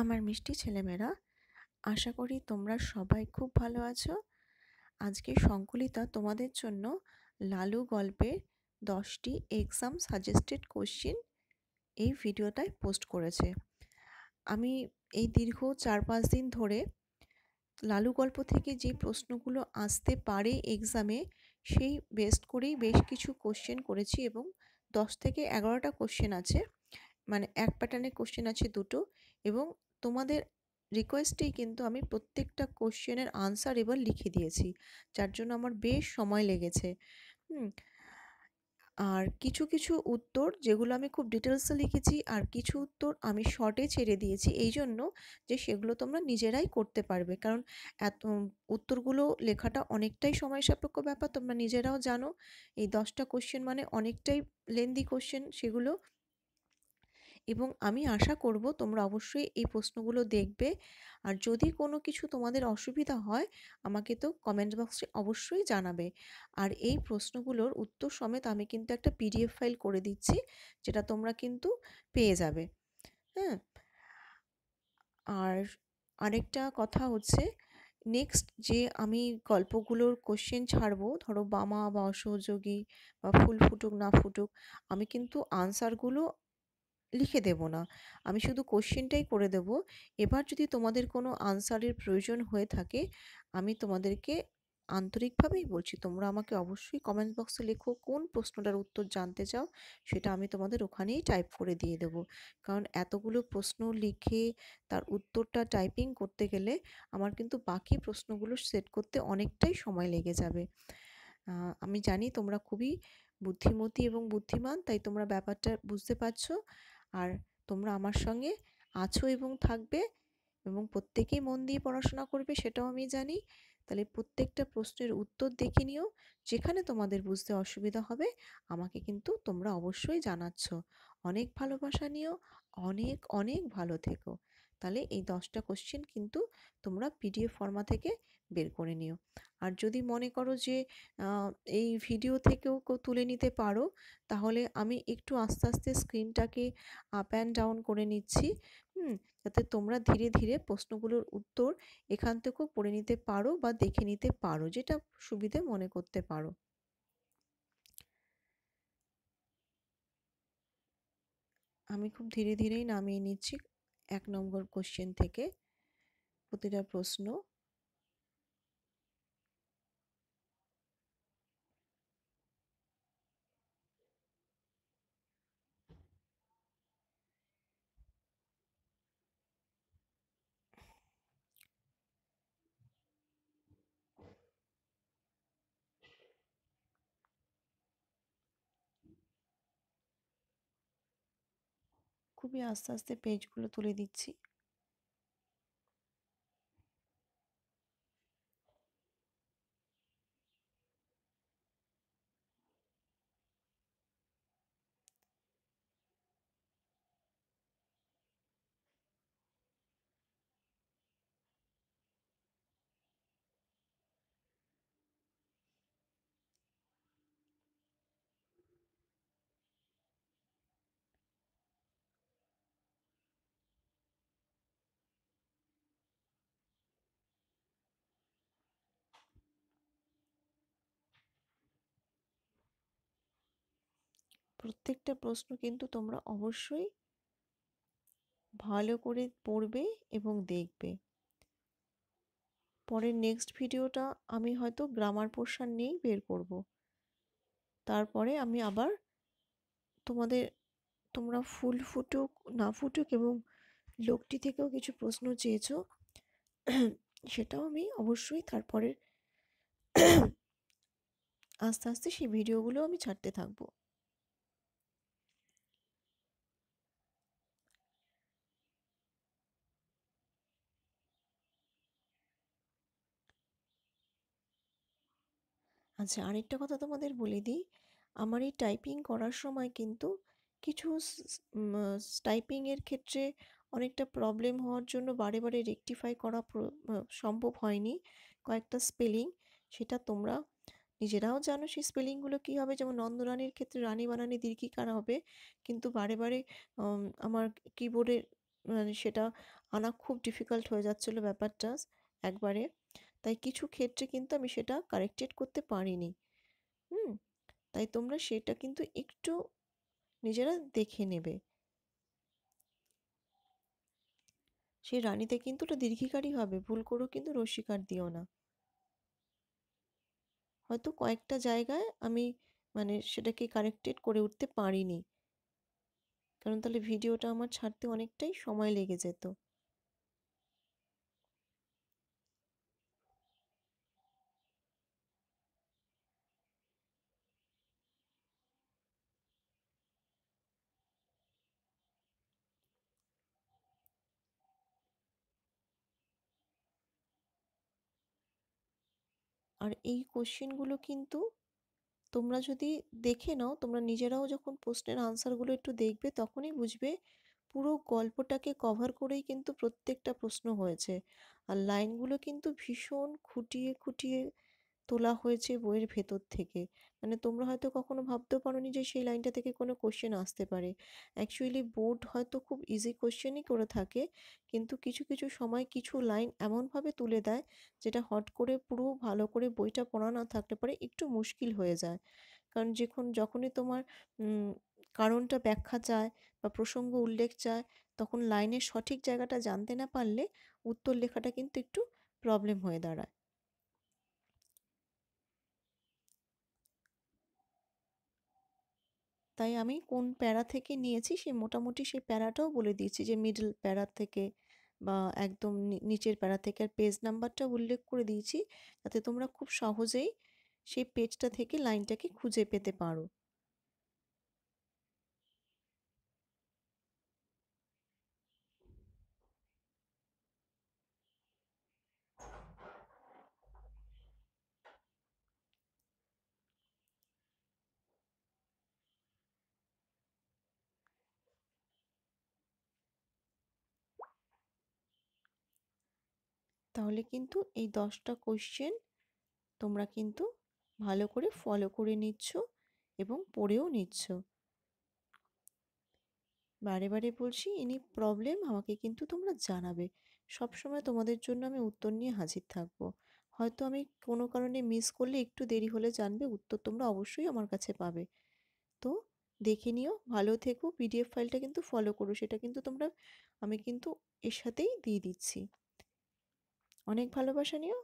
আমার মিষ্টি ছেলেমেয়েরা আশা করি তোমরা সবাই খুব ভালো আছো আজকে সংকুলিতা তোমাদের জন্য লালু গল্পের দশটি এক্সাম সাজেস্টেড কোশ্চিন এই ভিডিওটায় পোস্ট করেছে আমি এই দীর্ঘ চার পাঁচ দিন ধরে লালু গল্প থেকে যে প্রশ্নগুলো আসতে পারে এক্সামে সেই বেস্ট করেই বেশ কিছু কোশ্চেন করেছি এবং দশ থেকে এগারোটা কোশ্চেন আছে মানে এক প্যাটার্নের কোশ্চেন আছে দুটো এবং তোমাদের রিকোয়েস্টেই কিন্তু আমি প্রত্যেকটা কোশ্চেনের আনসার এবার লিখে দিয়েছি যার জন্য আমার বেশ সময় লেগেছে হুম আর কিছু কিছু উত্তর যেগুলো আমি খুব ডিটেলসে লিখেছি আর কিছু উত্তর আমি শর্টে ছেড়ে দিয়েছি এই জন্য যে সেগুলো তোমরা নিজেরাই করতে পারবে কারণ এত উত্তরগুলো লেখাটা অনেকটাই সময় সাপেক্ষ ব্যাপার তোমরা নিজেরাও জানো এই দশটা কোশ্চেন মানে অনেকটাই লেন্দি কোশ্চেন সেগুলো এবং আমি আশা করব তোমরা অবশ্যই এই প্রশ্নগুলো দেখবে আর যদি কোনো কিছু তোমাদের অসুবিধা হয় আমাকে তো কমেন্ট বক্সে অবশ্যই জানাবে আর এই প্রশ্নগুলোর উত্তর সমেত আমি কিন্তু একটা পিডিএফ ফাইল করে দিচ্ছি যেটা তোমরা কিন্তু পেয়ে যাবে হ্যাঁ আর আরেকটা কথা হচ্ছে নেক্সট যে আমি গল্পগুলোর কোশ্চেন ছাড়বো ধরো বামা বা অসহযোগী বা ফুল ফুটুক না ফুটুক আমি কিন্তু আনসারগুলো লিখে দেব না আমি শুধু কোশ্চেনটাই করে দেব এবার যদি তোমাদের কোনো আনসারের প্রয়োজন হয়ে থাকে আমি তোমাদেরকে আন্তরিকভাবেই বলছি তোমরা আমাকে অবশ্যই কমেন্ট বক্সে লেখো কোন প্রশ্নটার উত্তর জানতে চাও সেটা আমি তোমাদের ওখানেই টাইপ করে দিয়ে দেব কারণ এতগুলো প্রশ্ন লিখে তার উত্তরটা টাইপিং করতে গেলে আমার কিন্তু বাকি প্রশ্নগুলো সেট করতে অনেকটাই সময় লেগে যাবে আমি জানি তোমরা খুবই বুদ্ধিমতী এবং বুদ্ধিমান তাই তোমরা ব্যাপারটা বুঝতে পারছো আর তোমরা আমার সঙ্গে আছো এবং থাকবে এবং প্রত্যেকেই মন দিয়ে পড়াশোনা করবে সেটাও আমি জানি তাহলে প্রত্যেকটা প্রশ্নের উত্তর দেখে নিও যেখানে তোমাদের বুঝতে অসুবিধা হবে আমাকে কিন্তু তোমরা অবশ্যই জানাচ্ছ অনেক ভালোবাসা নিও অনেক অনেক ভালো থেকো তাহলে এই দশটা কোশ্চেন কিন্তু তোমরা পিডিএফ ফর্মা থেকে বের করে নিও আর যদি মনে করো যে এই ভিডিও থেকেও তুলে নিতে পারো তাহলে আমি একটু আস্তে আস্তে স্ক্রিনটাকে আপ অ্যান্ড ডাউন করে নিচ্ছি হুম যাতে তোমরা ধীরে ধীরে প্রশ্নগুলোর উত্তর এখান থেকেও পড়ে নিতে পারো বা দেখে নিতে পারো যেটা সুবিধে মনে করতে পারো আমি খুব ধীরে ধীরেই নামিয়ে নিচ্ছি এক নম্বর কোশ্চেন থেকে প্রতিটা প্রশ্ন cum e asta, asta pe aici cu lături ediții? প্রত্যেকটা প্রশ্ন কিন্তু তোমরা অবশ্যই ভালো করে পড়বে এবং দেখবে পরের নেক্সট ভিডিওটা আমি হয়তো গ্রামার পোর্শন নিয়েই বের করব তারপরে আমি আবার তোমাদের তোমরা ফুল ফুটুক না ফুটুক এবং লোকটি থেকেও কিছু প্রশ্ন চেয়েছো সেটাও আমি অবশ্যই তারপরে আস্তে আস্তে সেই ভিডিওগুলো আমি ছাড়তে থাকবো আচ্ছা আরেকটা কথা তোমাদের বলে দিই আমার এই টাইপিং করার সময় কিন্তু কিছু টাইপিংয়ের ক্ষেত্রে অনেকটা প্রবলেম হওয়ার জন্য বারে বারে রেকটিফাই করা সম্ভব হয়নি কয়েকটা স্পেলিং সেটা তোমরা নিজেরাও জানো সেই স্পেলিংগুলো কী হবে যেমন নন্দরানীর ক্ষেত্রে রানী বানানি দীর্ঘিকার হবে কিন্তু বারে বারে আমার কিবোর্ডে মানে সেটা আনা খুব ডিফিকাল্ট হয়ে যাচ্ছিলো ব্যাপারটা একবারে তাই কিছু ক্ষেত্রে কিন্তু আমি সেটা কারেক্টেড করতে পারিনি হুম তাই তোমরা সেটা কিন্তু একটু নিজেরা দেখে নেবে সেই রানীতে কিন্তু ওটা দীর্ঘিকারই হবে ভুল করেও কিন্তু রসিকার দিও না হয়তো কয়েকটা জায়গায় আমি মানে সেটাকে কারেক্টেড করে উঠতে পারিনি কারণ তাহলে ভিডিওটা আমার ছাড়তে অনেকটাই সময় লেগে যেত আর এই কোশ্চেনগুলো কিন্তু তোমরা যদি দেখে নাও তোমরা নিজেরাও যখন প্রশ্নের আনসারগুলো একটু দেখবে তখনই বুঝবে পুরো গল্পটাকে কভার করেই কিন্তু প্রত্যেকটা প্রশ্ন হয়েছে আর লাইনগুলো কিন্তু ভীষণ খুঁটিয়ে খুঁটিয়ে তোলা হয়েছে বইয়ের ভেতর থেকে মানে তোমরা হয়তো কখনো ভাবতেও পারোনি যে সেই লাইনটা থেকে কোনো কোশ্চেন আসতে পারে অ্যাকচুয়ালি বোর্ড হয়তো খুব ইজি কোশ্চেনই করে থাকে কিন্তু কিছু কিছু সময় কিছু লাইন এমনভাবে তুলে দেয় যেটা হট করে পুরো ভালো করে বইটা পড়া না থাকতে পারে একটু মুশকিল হয়ে যায় কারণ যখন যখনই তোমার কারণটা ব্যাখ্যা চায় বা প্রসঙ্গ উল্লেখ চায় তখন লাইনের সঠিক জায়গাটা জানতে না পারলে উত্তর লেখাটা কিন্তু একটু প্রবলেম হয়ে দাঁড়ায় তাই আমি কোন প্যারা থেকে নিয়েছি সেই মোটামুটি সেই প্যারাটাও বলে দিয়েছি যে মিডল প্যারা থেকে বা একদম নিচের প্যারা থেকে আর পেজ নাম্বারটা উল্লেখ করে দিয়েছি যাতে তোমরা খুব সহজেই সেই পেজটা থেকে লাইনটাকে খুঁজে পেতে পারো তাহলে কিন্তু এই দশটা কোশ্চেন তোমরা কিন্তু ভালো করে ফলো করে নিচ্ছ এবং পড়েও নিচ্ছ বারে বারে বলছি এনি প্রবলেম আমাকে কিন্তু তোমরা জানাবে সব সময় তোমাদের জন্য আমি উত্তর নিয়ে হাজির থাকব হয়তো আমি কোনো কারণে মিস করলে একটু দেরি হলে জানবে উত্তর তোমরা অবশ্যই আমার কাছে পাবে তো দেখে নিও ভালো থেকো পিডিএফ ফাইলটা কিন্তু ফলো করো সেটা কিন্তু তোমরা আমি কিন্তু এর সাথেই দিয়ে দিচ্ছি অনেক ভালোবাসা নিও